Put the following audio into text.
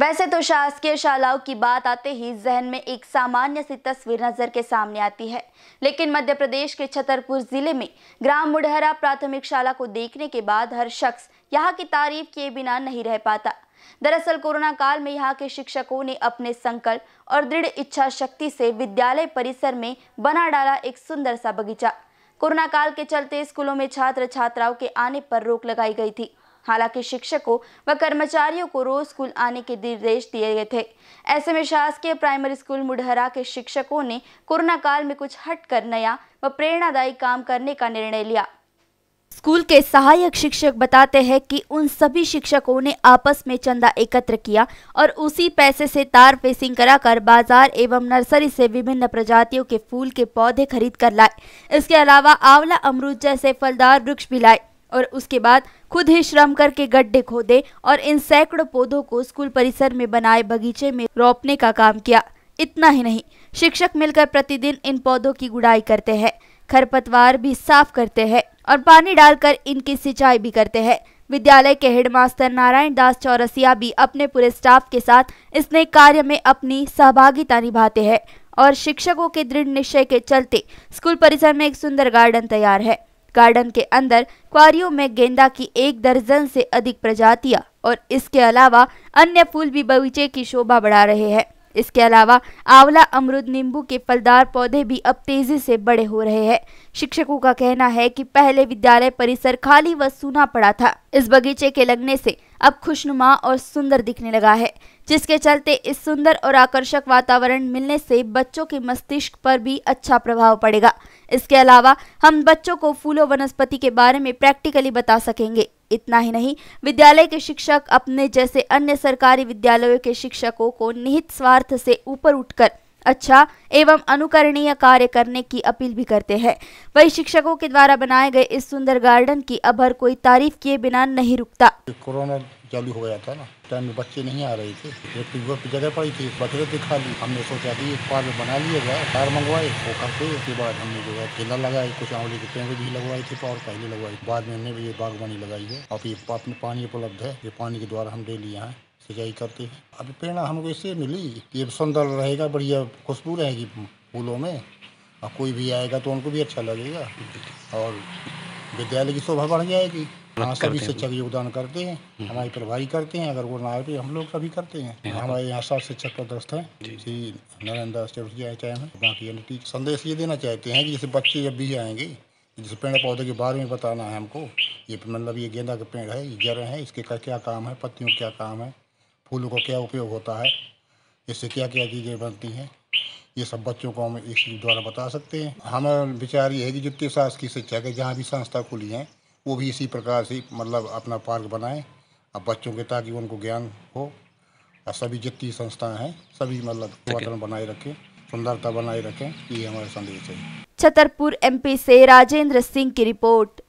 वैसे तो शासकीय शालाओं की बात आते ही जहन में एक सामान्य सी तस्वीर नजर के सामने आती है लेकिन मध्य प्रदेश के छतरपुर जिले में ग्राम मुडहरा प्राथमिक शाला को देखने के बाद हर शख्स यहाँ की तारीफ किए बिना नहीं रह पाता दरअसल कोरोना काल में यहाँ के शिक्षकों ने अपने संकल्प और दृढ़ इच्छा शक्ति से विद्यालय परिसर में बना डाला एक सुंदर सा बगीचा कोरोना काल के चलते स्कूलों में छात्र छात्राओं के आने पर रोक लगाई गई थी हालांकि शिक्षकों व कर्मचारियों को रोज स्कूल आने के निर्देश दिए गए थे ऐसे में शासकीय प्राइमरी स्कूल मुडहरा के शिक्षकों ने कोरोना काल में कुछ हट कर नया व प्रेरणादायी काम करने का निर्णय लिया स्कूल के सहायक शिक्षक बताते हैं कि उन सभी शिक्षकों ने आपस में चंदा एकत्र किया और उसी पैसे से तार फेसिंग कराकर बाजार एवं नर्सरी से विभिन्न प्रजातियों के फूल के पौधे खरीद कर लाए इसके अलावा आंवला अमरूद जैसे फलदार वृक्ष भी लाए और उसके बाद खुद ही श्रम करके गड्ढे खोदे और इन सैकड़ों पौधों को स्कूल परिसर में बनाए बगीचे में रोपने का काम किया इतना ही नहीं शिक्षक मिलकर प्रतिदिन इन पौधों की गुड़ाई करते हैं खरपतवार भी साफ करते हैं और पानी डालकर इनकी सिंचाई भी करते हैं विद्यालय के हेडमास्टर नारायण दास चौरसिया भी अपने पूरे स्टाफ के साथ इस नए कार्य में अपनी सहभागिता निभाते हैं और शिक्षकों के दृढ़ निश्चय के चलते स्कूल परिसर में एक सुंदर गार्डन तैयार है गार्डन के अंदर क्वारियों में गेंदा की एक दर्जन से अधिक प्रजातियां और इसके अलावा अन्य फूल भी बगीचे की शोभा बढ़ा रहे हैं इसके अलावा आंवला अमरुद नींबू के फलदार पौधे भी अब तेजी से बड़े हो रहे हैं शिक्षकों का कहना है कि पहले विद्यालय परिसर खाली व सूना पड़ा था इस बगीचे के लगने से अब खुशनुमा और सुंदर दिखने लगा है जिसके चलते इस सुंदर और आकर्षक वातावरण मिलने से बच्चों के मस्तिष्क पर भी अच्छा प्रभाव पड़ेगा इसके अलावा हम बच्चों को फूलों वनस्पति के बारे में प्रैक्टिकली बता सकेंगे इतना ही नहीं विद्यालय के शिक्षक अपने जैसे अन्य सरकारी विद्यालयों के शिक्षकों को निहित स्वार्थ से ऊपर उठकर अच्छा एवं अनुकरणीय कार्य करने की अपील भी करते हैं वही शिक्षकों के द्वारा बनाए गए इस सुंदर गार्डन की अब हर कोई तारीफ किए बिना नहीं रुकता कोरोना चालू हो गया था ना टाइम में बच्चे नहीं आ रहे थे तो जगह पड़ी थी बकरे दिखा ली हमने सोचा कि एक पार्क बना लिएगा कार मंगवाए वो करते उसके बाद हमने जो है केला लगाए कुछ आंवले के पेड़ भी लगवाए थे और पहले लगवाए बाद में हमने भी ये बागवानी लगाई है अब ये अपने पानी उपलब्ध है ये पानी के द्वारा हम डेली यहाँ सिंचाई करते हैं अभी प्रेरणा हमको इससे मिली ये सुंदर रहेगा बढ़िया खुशबू रहेगी फूलों में और कोई भी आएगा तो उनको भी अच्छा लगेगा और विद्यालय की शोभा बढ़ जाएगी हाँ सभी शिक्षक योगदान करते हैं हम्म। हमारी प्रभारी करते हैं अगर वो ना आए तो हम लोग सभी करते हैं हमारे यहाँ सात शिक्षक पदस्थ हैं श्री नरेंद्र दास चौधरी हैं बाकी संदेश ये देना चाहते हैं कि जैसे बच्चे जब भी आएंगे जैसे पेड़ पौधे के बारे में बताना है हमको ये मतलब ये गेंदा का पेड़ है ये जड़ है इसके क्या काम है पत्तियों का क्या काम है फूलों का क्या उपयोग होता है इससे क्या क्या चीज़ें बनती हैं ये सब बच्चों को हम इस द्वारा बता सकते हैं हमारा विचार ये है कि जितने शास की शिक्षा के जहाँ भी संस्था खुली हैं वो भी इसी प्रकार से मतलब अपना पार्क बनाएं अब बच्चों के ताकि उनको ज्ञान हो और सभी जितनी संस्थाएं हैं सभी मतलब वातावरण बनाए रखें सुंदरता बनाए रखें ये हमारा संदेश है छतरपुर एमपी से राजेंद्र सिंह की रिपोर्ट